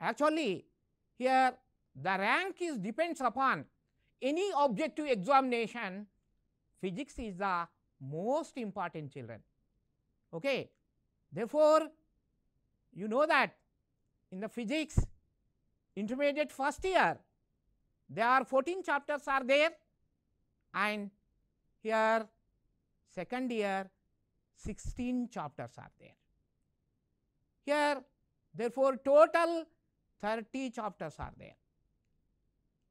Actually, here the rank is depends upon any objective examination, physics is the most important children. Okay. Therefore, you know that in the physics intermediate first year, there are 14 chapters are there and here second year 16 chapters are there. Here therefore, total thirty chapters are they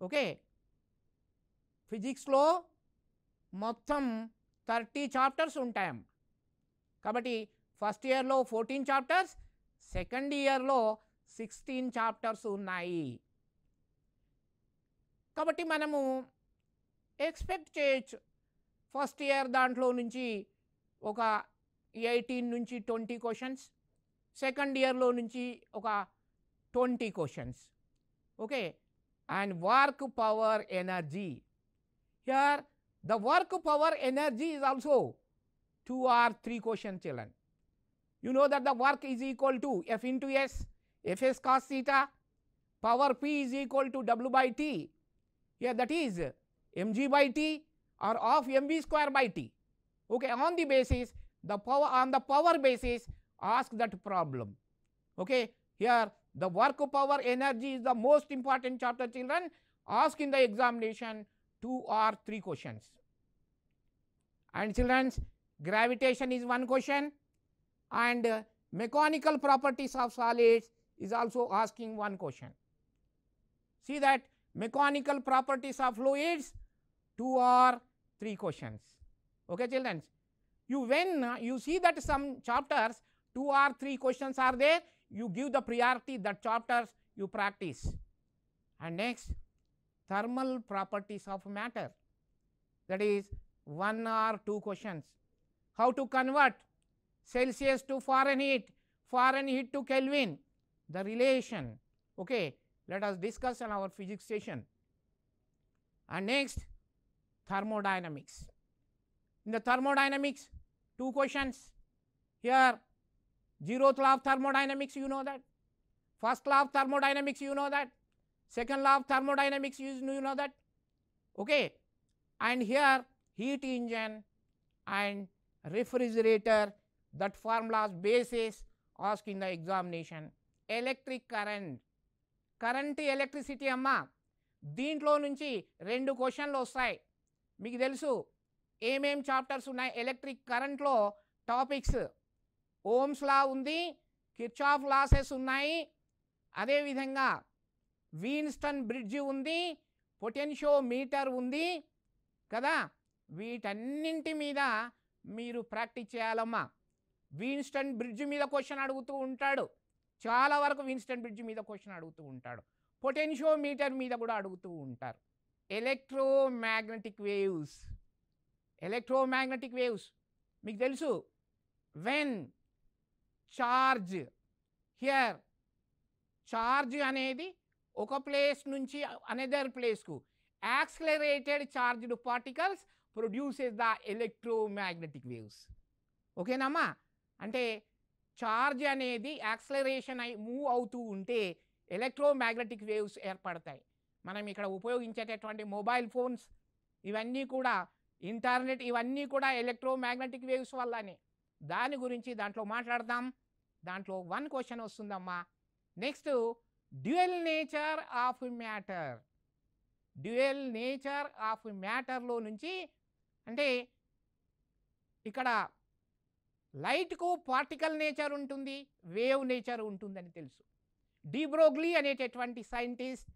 okay ఫిజిక్స్లో మొత్తం thirty chapters ఉంటాయి కాబట్టి first ఇయర్లో fourteen chapters second ఇయర్లో sixteen chapters ఉన్నాయి కాబట్టి మనము expect చేయొచ్చు ఫస్ట్ ఇయర్ దాంట్లో నుంచి ఒక ఎయిటీన్ నుంచి ట్వంటీ క్వశ్చన్స్ సెకండ్ ఇయర్లో నుంచి ఒక 20 questions. Okay. And work power energy. Here the work power energy is also 2 or 3 question children. You know that the work is equal to F into S, F s cos theta, power P is equal to W by T. Here that is mg by T or of mv square by T. Okay, on the basis the power on the power basis ask that problem. Okay, here the work power energy is the most important chapter children ask in the examination 2 or 3 questions. And children gravitation is one question and uh, mechanical properties of solids is also asking one question. See that mechanical properties of fluids 2 or 3 questions. Okay children. You when uh, you see that some chapters 2 or 3 questions are there you give the priority that chapters you practice. And next thermal properties of matter that is one or two questions. How to convert Celsius to Fahrenheit, Fahrenheit to Kelvin, the relation. Okay, let us discuss on our physics session. And next, thermodynamics. In the thermodynamics, two questions. Here, Zeroth law of thermodynamics, you know that. First law of thermodynamics, you know that. Second law of thermodynamics, you know that. Okay. And here heat engine and refrigerator that formula's basis ask in the examination. Electric current, current electricity అమ్మ దీంట్లో నుంచి రెండు క్వశ్చన్లు వస్తాయి మీకు తెలుసు chapter chapters electric current కరెంట్లో topics. Ohm's law ఉంది కిర్చాఫ్ లాసెస్ ఉన్నాయి అదేవిధంగా వీన్స్టన్ బ్రిడ్జ్ ఉంది పొటెన్షియో మీటర్ ఉంది కదా వీటన్నింటి మీద మీరు ప్రాక్టీస్ చేయాలమ్మా వీన్స్టన్ బ్రిడ్జ్ మీద క్వశ్చన్ అడుగుతూ ఉంటాడు చాలా వరకు వీన్స్టన్ బ్రిడ్జ్ మీద క్వశ్చన్ అడుగుతూ ఉంటాడు పొటెన్షియో మీటర్ మీద కూడా అడుగుతూ ఉంటారు ఎలక్ట్రోమాగ్నెటిక్ వేవ్స్ ఎలక్ట్రోమాగ్నెటిక్ వేవ్స్ మీకు తెలుసు వెన్ ఛార్జ్ హియర్ ఛార్జ్ అనేది ఒక ప్లేస్ నుంచి అనదర్ ప్లేస్కు accelerated charged particles produces the electromagnetic waves ఓకేనమ్మా అంటే ఛార్జ్ అనేది యాక్సలరేషన్ అయి మూవ్ అవుతూ ఉంటే ఎలక్ట్రోమాగ్నెటిక్ వేవ్స్ ఏర్పడతాయి మనం ఇక్కడ ఉపయోగించేటటువంటి మొబైల్ ఫోన్స్ ఇవన్నీ కూడా ఇంటర్నెట్ ఇవన్నీ కూడా ఎలక్ట్రోమాగ్నెటిక్ వేవ్స్ వల్లనే దాని గురించి దాంట్లో మాట్లాడదాం దాంట్లో వన్ క్వశ్చన్ వస్తుందమ్మా next dual nature of matter dual nature of మ్యాటర్లో నుంచి అంటే ఇక్కడ లైట్కు పార్టికల్ నేచర్ ఉంటుంది వేవ్ నేచర్ ఉంటుందని తెలుసు డీబ్రోగ్లీ అనేటటువంటి సైంటిస్ట్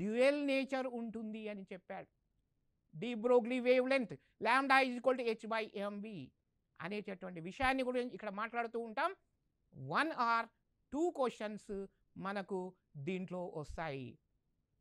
డ్యూయల్ నేచర్ ఉంటుంది అని చెప్పాడు de Broglie wavelength lambda is equal to H by MB అనేటటువంటి విషయాన్ని కూడా ఇక్కడ మాట్లాడుతూ ఉంటాం వన్ ఆర్ టూ క్వశ్చన్స్ మనకు దీంట్లో వస్తాయి